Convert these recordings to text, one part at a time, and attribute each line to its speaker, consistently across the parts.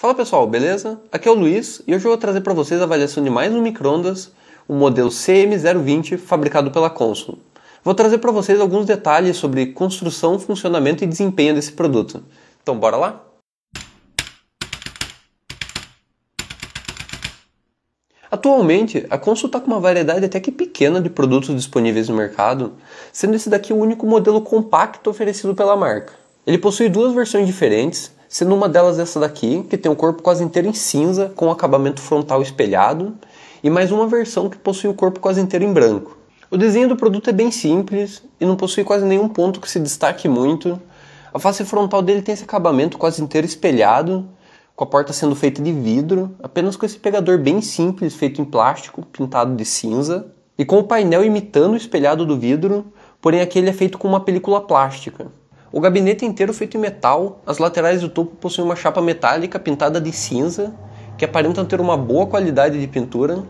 Speaker 1: Fala pessoal, beleza? Aqui é o Luiz e hoje eu vou trazer para vocês a avaliação de mais um microondas, o modelo CM020 fabricado pela Consul. Vou trazer para vocês alguns detalhes sobre construção, funcionamento e desempenho desse produto. Então bora lá? Atualmente, a Consul está com uma variedade até que pequena de produtos disponíveis no mercado, sendo esse daqui o único modelo compacto oferecido pela marca. Ele possui duas versões diferentes, sendo uma delas essa daqui, que tem o corpo quase inteiro em cinza, com o acabamento frontal espelhado, e mais uma versão que possui o corpo quase inteiro em branco. O desenho do produto é bem simples e não possui quase nenhum ponto que se destaque muito. A face frontal dele tem esse acabamento quase inteiro espelhado, com a porta sendo feita de vidro, apenas com esse pegador bem simples feito em plástico, pintado de cinza, e com o painel imitando o espelhado do vidro, porém aqui ele é feito com uma película plástica. O gabinete inteiro feito em metal, as laterais do topo possuem uma chapa metálica pintada de cinza, que aparenta ter uma boa qualidade de pintura,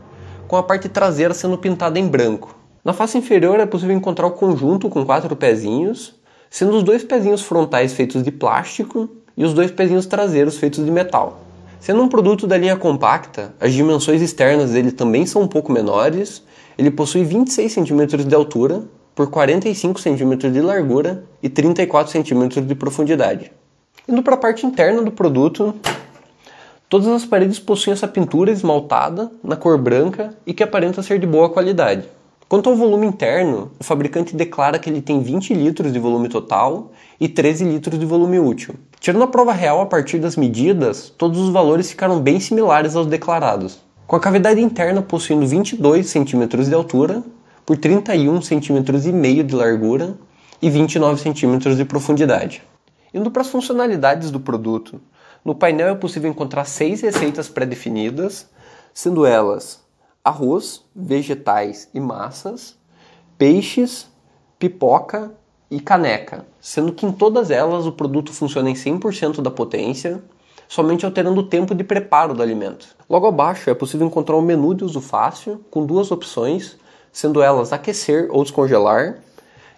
Speaker 1: com a parte traseira sendo pintada em branco. Na face inferior é possível encontrar o conjunto com quatro pezinhos, sendo os dois pezinhos frontais feitos de plástico e os dois pezinhos traseiros feitos de metal. Sendo um produto da linha compacta, as dimensões externas dele também são um pouco menores. Ele possui 26 cm de altura, por 45 centímetros de largura e 34 centímetros de profundidade. Indo para a parte interna do produto, todas as paredes possuem essa pintura esmaltada na cor branca e que aparenta ser de boa qualidade. Quanto ao volume interno, o fabricante declara que ele tem 20 litros de volume total e 13 litros de volume útil. Tirando a prova real a partir das medidas, todos os valores ficaram bem similares aos declarados, com a cavidade interna possuindo 22 cm de altura por 31 centímetros e meio de largura e 29 centímetros de profundidade. Indo para as funcionalidades do produto, no painel é possível encontrar seis receitas pré-definidas, sendo elas arroz, vegetais e massas, peixes, pipoca e caneca, sendo que em todas elas o produto funciona em 100% da potência, somente alterando o tempo de preparo do alimento. Logo abaixo é possível encontrar um menu de uso fácil com duas opções sendo elas aquecer ou descongelar,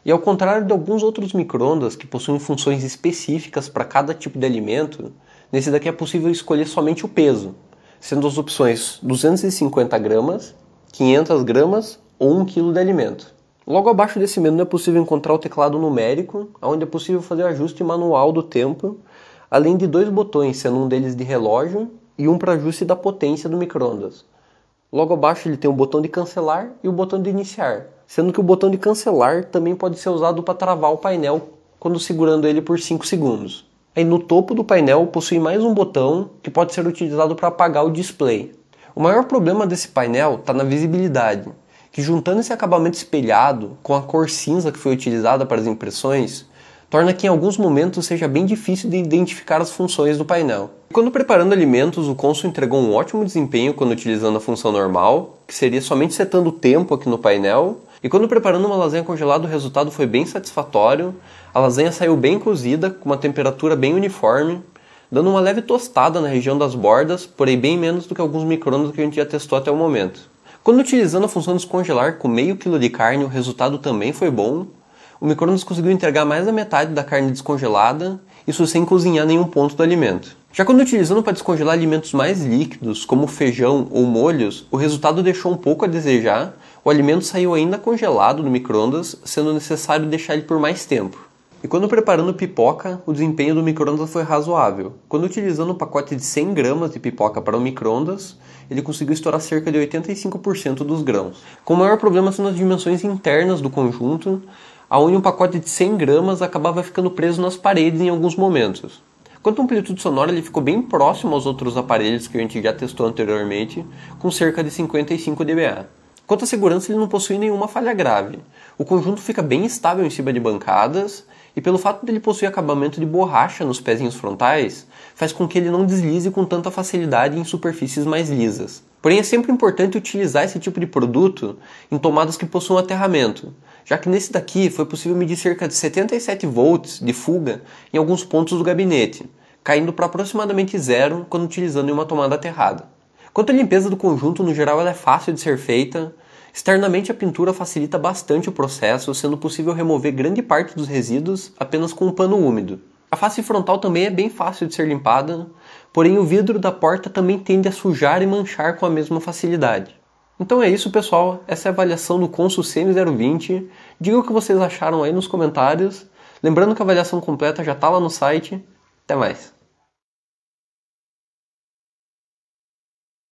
Speaker 1: e ao contrário de alguns outros microondas que possuem funções específicas para cada tipo de alimento, nesse daqui é possível escolher somente o peso, sendo as opções 250 gramas, 500 gramas ou 1 kg de alimento. Logo abaixo desse menu é possível encontrar o teclado numérico, onde é possível fazer ajuste manual do tempo, além de dois botões, sendo um deles de relógio e um para ajuste da potência do microondas. Logo abaixo ele tem o botão de cancelar e o botão de iniciar, sendo que o botão de cancelar também pode ser usado para travar o painel quando segurando ele por 5 segundos. Aí no topo do painel possui mais um botão que pode ser utilizado para apagar o display. O maior problema desse painel está na visibilidade, que juntando esse acabamento espelhado com a cor cinza que foi utilizada para as impressões, torna que em alguns momentos seja bem difícil de identificar as funções do painel. Quando preparando alimentos, o Consul entregou um ótimo desempenho quando utilizando a função normal, que seria somente setando o tempo aqui no painel, e quando preparando uma lasanha congelada, o resultado foi bem satisfatório. A lasanha saiu bem cozida, com uma temperatura bem uniforme, dando uma leve tostada na região das bordas, porém bem menos do que alguns micronos que a gente já testou até o momento. Quando utilizando a função descongelar com meio quilo de carne, o resultado também foi bom, o micro-ondas conseguiu entregar mais da metade da carne descongelada, isso sem cozinhar nenhum ponto do alimento. Já quando utilizando para descongelar alimentos mais líquidos, como feijão ou molhos, o resultado deixou um pouco a desejar, o alimento saiu ainda congelado no micro-ondas, sendo necessário deixar ele por mais tempo. E quando preparando pipoca, o desempenho do microondas foi razoável. Quando utilizando um pacote de 100 gramas de pipoca para o microondas, ele conseguiu estourar cerca de 85% dos grãos. Com o maior problema sendo as dimensões internas do conjunto, aonde um pacote de 100 gramas acabava ficando preso nas paredes em alguns momentos. Quanto à amplitude sonora, ele ficou bem próximo aos outros aparelhos que a gente já testou anteriormente, com cerca de 55 dBA. Quanto à segurança, ele não possui nenhuma falha grave. O conjunto fica bem estável em cima de bancadas e pelo fato dele possuir acabamento de borracha nos pezinhos frontais, faz com que ele não deslize com tanta facilidade em superfícies mais lisas. Porém, é sempre importante utilizar esse tipo de produto em tomadas que possuam aterramento, já que nesse daqui foi possível medir cerca de 77 volts de fuga em alguns pontos do gabinete, caindo para aproximadamente zero quando utilizando em uma tomada aterrada. Quanto à limpeza do conjunto, no geral ela é fácil de ser feita, Externamente, a pintura facilita bastante o processo, sendo possível remover grande parte dos resíduos apenas com um pano úmido. A face frontal também é bem fácil de ser limpada, porém o vidro da porta também tende a sujar e manchar com a mesma facilidade. Então é isso, pessoal. Essa é a avaliação do Consul CM020. Diga o que vocês acharam aí nos comentários. Lembrando que a avaliação completa já está lá no site. Até mais!